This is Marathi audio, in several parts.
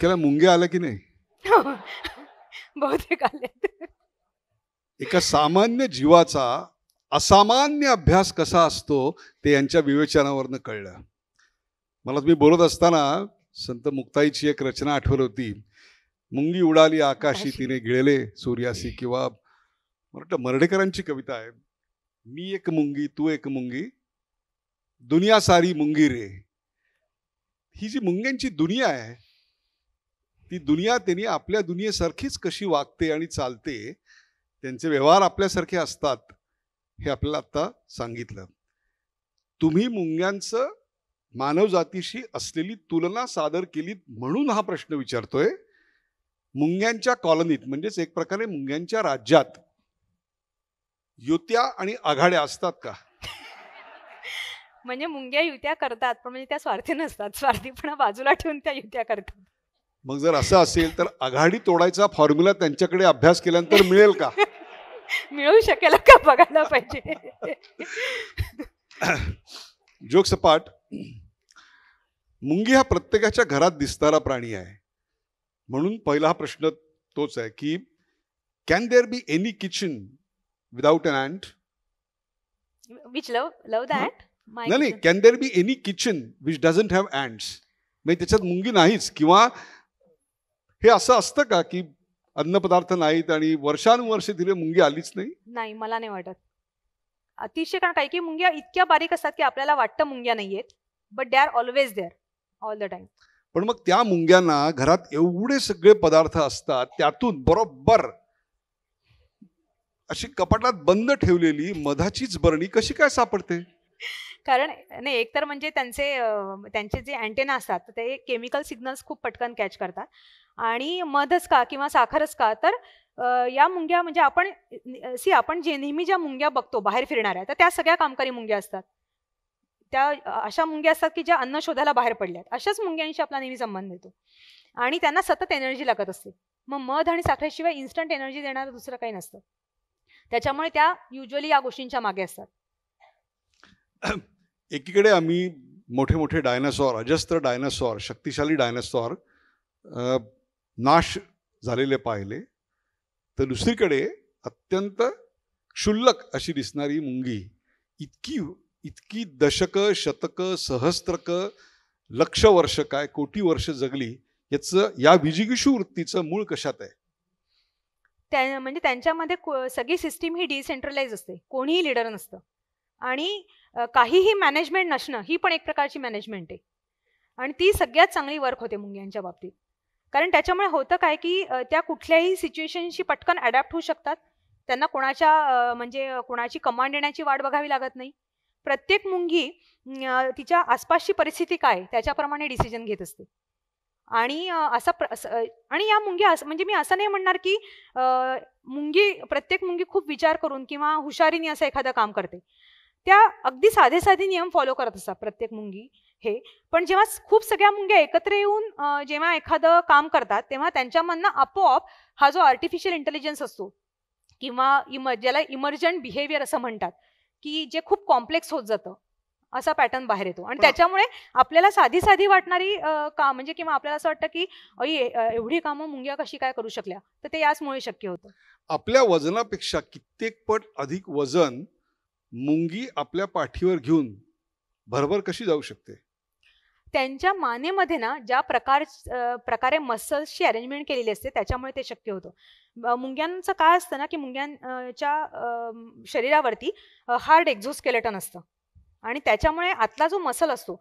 डोक्याला मुंगे आला की नाही हो. बहुतेक आले एका सामान्य जीवाचा असामान्य अभ्यास कसा असतो ते यांच्या विवेचनावरनं कळलं मला तुम्ही बोलत असताना संत मुक्ताईची एक रचना आठवली होती मुंगी उडाली आकाशी तिने गिळले सूर्यासी किंवा मला वाटतं मर्डेकरांची कविता आहे मी एक मुंगी तू एक मुंगी दुनिया सारी मुंगी रे ही जी मुंग्यांची दुनिया आहे ती दुनिया त्यांनी आपल्या दुनियेसारखीच कशी वागते आणि चालते त्यांचे व्यवहार आपल्यासारखे असतात हे आपल्याला आत्ता सांगितलं तुम्ही मुंग्यांचं मानवजातीशी असलेली तुलना सादर केली म्हणून हा प्रश्न विचारतोय मुंग्यांच्या कॉलनीत म्हणजेच एक प्रकारे मुंग्यांच्या राज्यात युत्या आणि आघाड्या असतात का म्हणजे मुंग्या युत्या करतात पण म्हणजे त्या स्वार्थी नसतात स्वार्थीपणा बाजूला ठेवून त्या युत्या करतात मग जर असं असेल तर आघाडी तोडायचा फॉर्म्युला त्यांच्याकडे अभ्यास केल्यानंतर मिळेल का मिळू शकेल का बघायला पाहिजे जोक सपाट मुंगी हा प्रत्येकाच्या घरात दिसणारा प्राणी आहे म्हणून पहिला हा प्रश्न तोच आहे की can there be any kitchen without an ant which love love that नाही can there be any kitchen which doesn't have ants म्हणजे त्याच्यात मुंगी नाहीच किंवा हे असं असतं का की अन्न पदार्थ नाहीत आणि वर्षानुवर्ष दिले मुंगी आलीच नाही नाही मला नाही वाटत अतिशय कारण काही की मुंग्या इतक्या बारीक असतात की आपल्याला वाटतं मुंग्या नाहीयेत but they are always there all the time पण मग त्या मुंग्यांना घरात एवढे सगळे पदार्थ असतात त्यातून बरोबर अशी कपाटात बंद ठेवलेली मधाचीच बरणी कशी काय सापडते कारण नाही एकतर म्हणजे त्यांचे त्यांचे जे अँटेना असतात ते केमिकल सिग्नल्स खूप पटकन कॅच करतात आणि मधच का किंवा साखरच का तर या मुंग्या म्हणजे आपण सी आपण जे नेहमी ज्या मुंग्या बघतो बाहेर फिरणाऱ्या तर त्या सगळ्या कामकारी मुंग्या असतात त्या अशा मुंग्या असतात की ज्या अन्न शोधायला बाहेर पडल्यात अशाच मुंग्यांशी आपला नेहमी संबंध येतो आणि त्यांना सतत एनर्जी लागत असते मग मध आणि साखरेशिवाय इन्स्टंट एनर्जी देणारं दुसरं काही नसतं त्याच्यामुळे त्या युजली या गोष्टींच्या मागे असतात एकीकडे आम्ही मोठे मोठे डायनासॉर अजस्त्र डायनासॉर शक्तिशाली डायनासॉर नाश झालेले पाहिले तर दुसरीकडे अत्यंत क्षुल्लक अशी दिसणारी मुंगी इतकी इतकी दशक शतक सहस्त्रक लक्ष वर्ष काय कोटी वर्ष जगली याचं या विजिगिषू वृत्तीचं मूळ कशात आहे त्या म्हणजे त्यांच्यामध्ये सगळी सिस्टीम ही डिसेंट्रलाइज असते कोणीही लिडर नसतं आणि काहीही मॅनेजमेंट नसणं ही पण एक प्रकारची मॅनेजमेंट आहे आणि ती सगळ्यात चांगली वर्क होते मुंग्यांच्या बाबतीत कारण त्याच्यामुळे होतं काय की त्या कुठल्याही सिच्युएशनशी पटकन अडॅप्ट होऊ शकतात त्यांना कोणाच्या म्हणजे कोणाची कमांड येण्याची वाट बघावी लागत नाही प्रत्येक मुंगी तिच्या आसपासची परिस्थिती काय त्याच्याप्रमाणे डिसिजन घेत असते आणि असा आणि या मुंगी असं म्हणजे मी असं नाही म्हणणार की मुंगी प्रत्येक मुंगी खूप विचार करून किंवा हुशारीने असं एखादं काम करते त्या अगदी साधे साधे नियम फॉलो करत असतात प्रत्येक मुंगी हे पण जेव्हा खूप सगळ्या मुंग्या एकत्र येऊन जेव्हा एखादं काम करतात तेव्हा त्यांच्यामधनं आपोआप हा जो आर्टिफिशियल इंटेलिजन्स असतो किंवा इम ज्याला इमर्जंट बिहेवियर असं म्हणतात की जे खूप कॉम्प्लेक्स होत जातं असा पॅटर्न बाहेर येतो आणि त्याच्यामुळे आपल्याला साधी साधी वाटणारी काम म्हणजे किंवा आपल्याला असं वाटतं की एवढी कामं मुंग्या कशी काय करू शकल्या तर ते याचमुळे शक्य होतं आपल्या वजनापेक्षा कित्येक पट अधिक वजन मुंगी आपल्या पाठीवर घेऊन भरभर कशी जाऊ शकते त्यांच्या मानेमध्ये ना ज्या प्रकार प्रकारे मसल्सची अरेंजमेंट केलेली असते त्याच्यामुळे ते शक्य होतं मुंग्यांचं काय असतं ना की मुंग्यांच्या शरीरावरती हार्ड एक्झोस्केलेटन असतं आणि त्याच्यामुळे आतला जो मसल असतो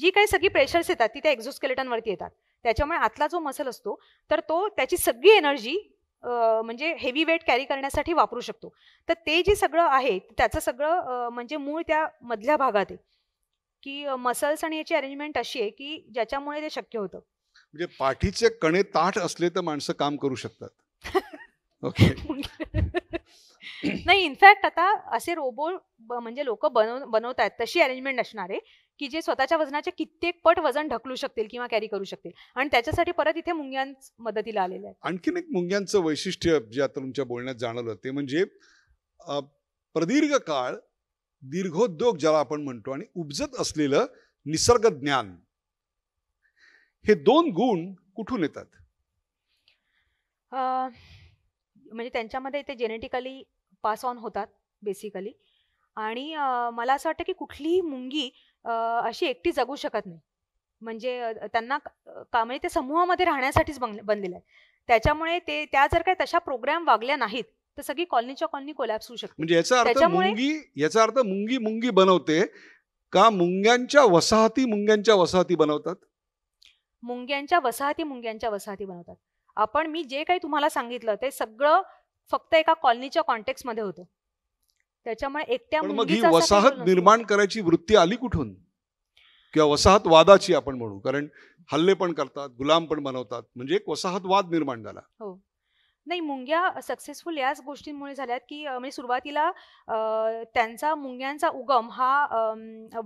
जी काही सगळी प्रेशर्स येतात ती त्या एक्झोस्केलेटनवरती येतात त्याच्यामुळे आतला जो मसल असतो तर तो त्याची सगळी एनर्जी म्हणजे हेवी वेट कॅरी करण्यासाठी वापरू शकतो तर ते जे सगळं आहे त्याचं सगळं म्हणजे मूळ त्या मधल्या भागात आहे की मसल्स आणि याची अरेंजमेंट अशी आहे की ज्याच्यामुळे ते शक्य होतं म्हणजे पाठीचे कणे ताठ असले तर माणसं काम करू शकतात ओके नाही इनफॅक्ट आता असे रोबो म्हणजे लोक बनव आहेत तशी अरेंजमेंट असणार आहे की जे स्वतःच्या वजनाचे कित्येक पट वजन ढकलू शकतील किंवा कॅरी करू शकतील आणि त्याच्यासाठी परत इथे मुंग्यां मदतीला आलेले आहेत आणखीन एक मुंग्यांचं वैशिष्ट्य जे आता तुमच्या बोलण्यात जाणवलं ते म्हणजे प्रदीर्घ काळ दीर्घोद्योग ज्याला आपण म्हणतो आणि उपजत असलेलं निसर्ग ज्ञान हे दोन गुण कुठून येतात म्हणजे त्यांच्यामध्ये ते जेनेटिकली पास ऑन होतात बेसिकली आणि मला असं वाटतं की कुठलीही मुंगी अशी एकटी जगू शकत नाही म्हणजे त्यांना का म्हणजे ते समूहामध्ये राहण्यासाठीच बन बनलेलं आहे त्याच्यामुळे ते त्या जर काही तशा प्रोग्राम वागल्या नाहीत तर सगळी कॉलनीच्या कॉलनी कोलॅप्स होऊ शकते म्हणजे याचा अर्थ मुंगी याचा अर्थ मुंगी मुंगी बनवते का मुंग्यांच्या वसाहती मुंग्यांच्या वसाहती बनवतात मुंग्यांच्या वसाहती मुंग्यांच्या वसाहती बनवतात आपण मी जे काही तुम्हाला सांगितलं ते सगळं फक्त एका कॉलनीच्या कॉन्टेक्स्ट मध्ये होतं त्याच्यामुळे एकट्या वसाहत निर्माण करायची वृत्ती आली कुठून किंवा वसाहत वादाची आपण म्हणू कारण हल्ले पण करतात गुलाम पण बनवतात म्हणजे एक वसाहतवाद निर्माण झाला हो नाही मुंग्या सक्सेसफुल याच गोष्टींमुळे झाल्यात की म्हणजे सुरुवातीला त्यांचा मुंग्यांचा उगम हा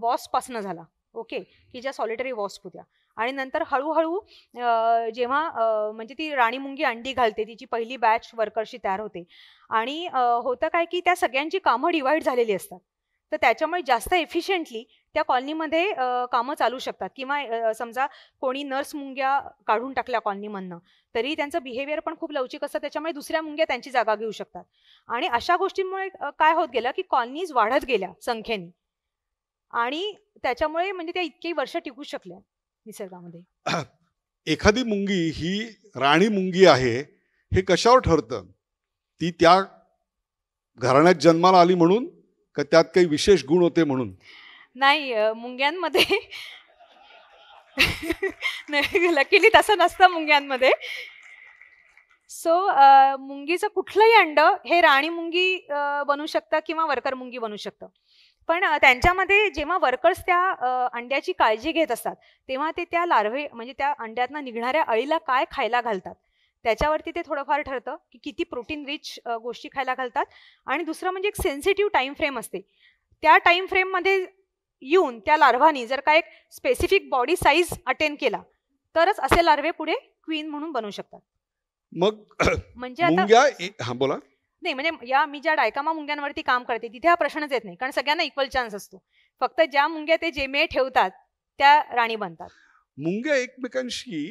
वॉसपासनं झाला ओके की ज्या सॉलिटरी वॉस होत्या आणि नंतर हळूहळू जेव्हा म्हणजे ती राणी मुंगी अंडी घालते तिची पहिली बॅच वर्करशी तयार होते आणि होतं काय की त्या सगळ्यांची कामं डिवाईड झालेली असतात तर त्याच्यामुळे जास्त एफिशियंटली त्या कॉलनीमध्ये कामं चालू शकतात किंवा समजा कोणी नर्स मुंग्या काढून टाकल्या कॉलनीमधनं तरी त्यांचं बिहेवियर पण खूप लवचिक असतं त्याच्यामुळे दुसऱ्या मुंग्या त्यांची जागा घेऊ शकतात आणि अशा गोष्टींमुळे काय होत गेलं की कॉलनीज वाढत गेल्या संख्येने आणि त्याच्यामुळे म्हणजे त्या इतकी वर्ष टिकू शकल्या निसर्गामध्ये एखादी मुंगी ही राणी मुंगी आहे हे कशावर ठरतं ती त्या घराण्यात जन्माला आली म्हणून का त्यात काही विशेष गुण होते म्हणून नाही मुंग्यांमध्ये नाही लकीली तसं नसतं मुंग्यांमध्ये सो मुंगीचं कुठलंही अंड हे राणी मुंगी बनू शकतं किंवा वर्कर मुंगी बनू शकतं पण त्यांच्यामध्ये जेव्हा वर्कर्स त्या अंड्याची काळजी घेत असतात तेव्हा ते त्या लार्वे म्हणजे त्या अंड्यातनं निघणाऱ्या अळीला काय खायला घालतात त्याच्यावरती ते थोडंफार ठरतं की किती प्रोटीन रिच गोष्टी खायला घालतात आणि दुसरं म्हणजे एक सेन्सिटिव्ह टाईम फ्रेम असते त्या टाईम फ्रेममध्ये येऊन त्या लार्वानी जर का एक स्पेसिफिक बॉडी साईज अटेंड केला तरच असे लार्वे पुढे क्वीन म्हणून बनू शकतात मग म्हणजे आता बोला नाही म्हणजे या मी ज्या डायकामा मुंग्यांवरती काम करते तिथे हा प्रश्नच येत नाही कारण सगळ्यांना इक्वल चान्स असतो फक्त ज्या मुंग्या ते जेमे ठेवतात त्या राणी बनतात मुंग्या एकमेकांशी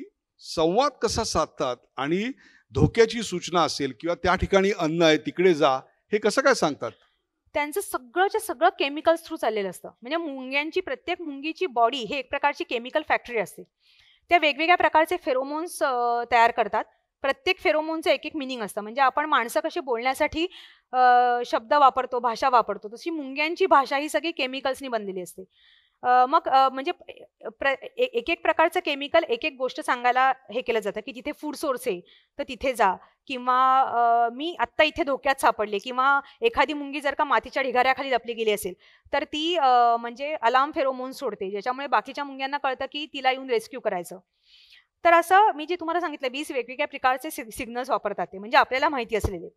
संवाद कसा साधतात आणि धोक्याची सूचना असेल किंवा त्या ठिकाणी अन्न आहे तिकडे जा हे कसं काय सांगतात त्यांचं सगळंच्या सगळं केमिकल्स थ्रू चाललेलं असतं म्हणजे मुंग्यांची प्रत्येक मुंगीची बॉडी हे एक प्रकारची केमिकल फॅक्टरी असते त्या वेगवेगळ्या प्रकारचे फेरोमोन्स तयार करतात प्रत्येक फेरोमोनचं एक एक मिनिंग असतं म्हणजे आपण माणसं कशी बोलण्यासाठी शब्द वापरतो भाषा वापरतो तशी मुंग्यांची भाषा ही सगळी केमिकल्सनी बनलेली असते मग म्हणजे एक एक प्रकारचं केमिकल एक एक गोष्ट सांगायला हे केलं जातं की जिथे फूड सोर्स आहे तर तिथे जा किंवा मी आत्ता इथे धोक्यात सापडले किंवा एखादी मुंगी जर का मातीच्या ढिगाऱ्याखाली लपली गेली असेल तर ती म्हणजे अलार्म फेरोमोन सोडते ज्याच्यामुळे बाकीच्या मुंग्यांना कळतं की तिला येऊन रेस्क्यू करायचं तर असं मी जे तुम्हाला सांगितलं वीस वेगवेगळ्या प्रकारचे सिग्नल्स वापरतात ते म्हणजे आपल्याला माहिती असलेले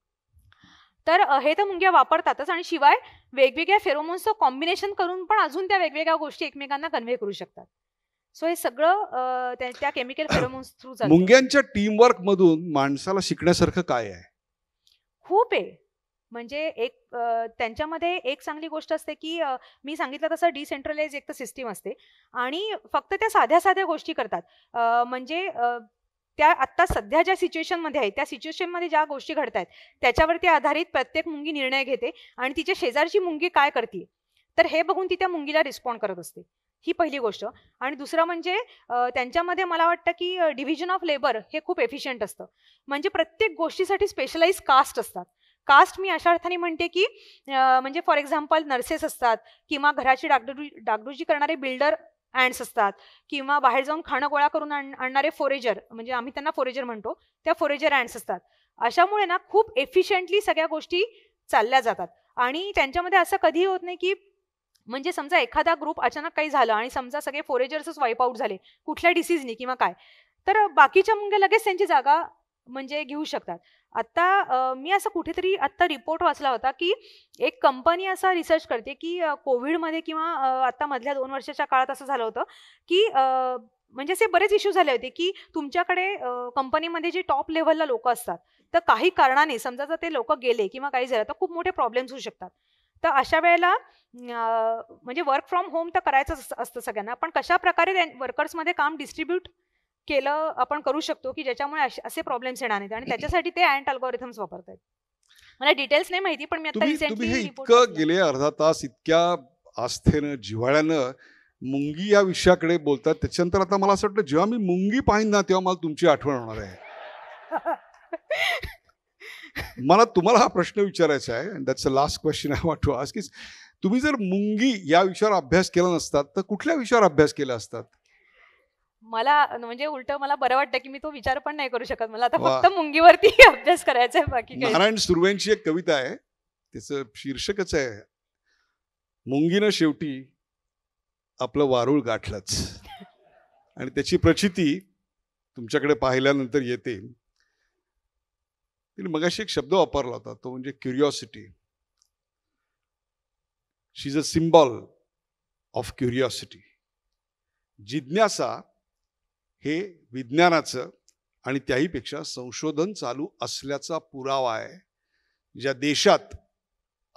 तर हे तर मुंग्या वापरतातच आणि शिवाय वेगवेगळ्या फेरोमोन्सचं कॉम्बिनेशन करून पण अजून त्या वेगवेगळ्या गोष्टी एकमेकांना कन्व्हे करू शकतात सो हे सगळं त्या केमिकल फेरोमोन्स थ्रू मुंग्यांच्या टीमवर्क मधून माणसाला शिकण्यासारखं काय आहे खूप आहे म्हणजे एक त्यांच्यामध्ये एक चांगली गोष्ट असते की मी सांगितलं तसं डिसेंट्रलाइज एक तर सिस्टीम असते आणि फक्त त्या साध्या साध्या गोष्टी करतात म्हणजे त्या आत्ता सध्या ज्या सिच्युएशनमध्ये आहे त्या सिच्युएशनमध्ये ज्या गोष्टी घडत आहेत त्याच्यावरती आधारित प्रत्येक मुंगी निर्णय घेते आणि तिच्या शेजारची मुंगी काय करते तर हे बघून ती त्या मुंगीला रिस्पॉन्ड करत असते ही पहिली गोष्ट आणि दुसरं म्हणजे त्यांच्यामध्ये मला वाटतं की डिव्हिजन ऑफ लेबर हे खूप एफिशियंट असतं म्हणजे प्रत्येक गोष्टीसाठी स्पेशलाइज कास्ट असतात कास्ट मी अशा अर्थाने म्हणते की म्हणजे फॉर एक्झाम्पल नर्सेस असतात किंवा घराची डागडू डागडूजी करणारे बिल्डर अँड्स असतात किंवा बाहेर जाऊन खाणं गोळा करून आणणारे फोरेजर म्हणजे आम्ही त्यांना फोरेजर म्हणतो त्या फोरेजर अँड्स असतात अशामुळे ना खूप एफिशियंटली सगळ्या गोष्टी चालल्या जातात आणि त्यांच्यामध्ये असं कधीही होत नाही की म्हणजे समजा एखादा ग्रुप अचानक काही झालं आणि समजा सगळे फोरेजर्सच वाईप आऊट झाले कुठल्या डिसीजनी किंवा काय तर बाकीच्या मुंग्या लगेच त्यांची जागा म्हणजे घेऊ शकतात आत्ता मी असं कुठेतरी आत्ता रिपोर्ट वाचला होता की एक कंपनी असा रिसर्च करते की कोविडमध्ये किंवा आत्ता मधल्या दोन वर्षाच्या काळात असं झालं होतं की म्हणजे असे बरेच इश्यू झाले होते की तुमच्याकडे कंपनीमध्ये जे टॉप लेव्हलला लोक असतात तर काही कारणाने समजा जर ते लोक गेले किंवा काही झालं तर खूप मोठे प्रॉब्लेम्स होऊ शकतात तर अशा वेळेला म्हणजे वर्क फ्रॉम होम तर करायचंच असतं सगळ्यांना पण कशा प्रकारे वर्कर्समध्ये काम डिस्ट्रीब्यूट केलं आपण करू शकतो की ज्याच्यामुळे असे प्रॉब्लेम्स येणार नाहीत आणि त्याच्यासाठी ते अँट अल्गोरिथम्स वापरतात मला डिटेल्स नाही माहिती पण मी आता रिसेंटली इतकं गेले अर्धा तास इतक्या आस्थेनं जिव्हाळ्यानं मुंगी या विषयाकडे बोलतात त्याच्यानंतर आता मला असं वाटतं जेव्हा मी मुंगी पाहिन ना तेव्हा मला तुमची आठवण होणार आहे मला तुम्हाला हा प्रश्न विचारायचा आहे that's a last question I वाटू आज की तुम्ही जर मुंगी या विषयावर अभ्यास केला नसतात तर कुठल्या विषयावर अभ्यास केला असतात मला म्हणजे उलट मला बरं वाटतं की मी तो विचार पण नाही करू शकत मला आता फक्त मुंगीवरती अभ्यास करायचा आहे बाकी नारायण सुर्वेंची एक कविता आहे त्याच शीर्षकच आहे मुंगीनं शेवटी आपलं वारुळ गाठलंच आणि त्याची प्रचिती तुमच्याकडे पाहिल्यानंतर येते तिने मगाशी एक शब्द वापरला होता तो म्हणजे curiosity she is a symbol of curiosity जिज्ञासा हे विज्ञानाचं आणि त्याहीपेक्षा संशोधन चालू असल्याचा पुरावा आहे ज्या देशात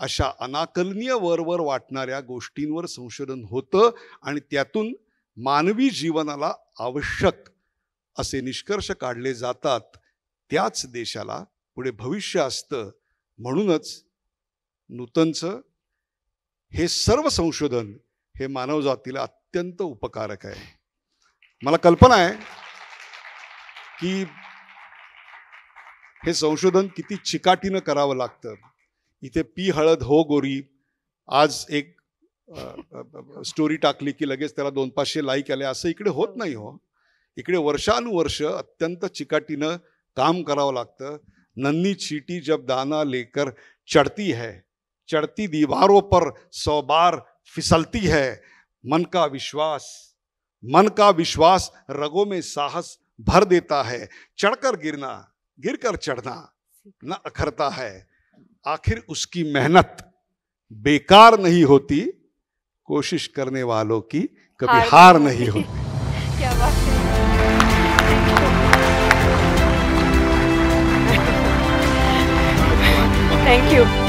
अशा अनाकलनीय वरवर वाटणाऱ्या गोष्टींवर संशोधन होतं आणि त्यातून मानवी जीवनाला आवश्यक असे निष्कर्ष काढले जातात त्याच देशाला पुढे भविष्य असतं म्हणूनच नूतनचं हे सर्व संशोधन हे मानवजातीला अत्यंत उपकारक आहे मला कल्पना आहे की हे संशोधन किती चिकाटीनं करावं लागतं इथे पी हळद हो गोरी आज एक स्टोरी टाकली की लगेच त्याला दोन पाचशे लाईक आले असं इकडे होत नाही हो इकडे वर्षानुवर्ष अत्यंत चिकाटीनं काम करावं लागतं नन्ही चीटी जब दाना लेकर चढती है चढती दीवारों पर सौ बार फिसलती है मन का विश्वास मन का विश्वास रगों में साहस भर देता है चढ़कर गिरना गिरकर चढ़ना न अखरता है आखिर उसकी मेहनत बेकार नहीं होती कोशिश करने वालों की कभी हार, नहीं होती क्या बात है थैंक यू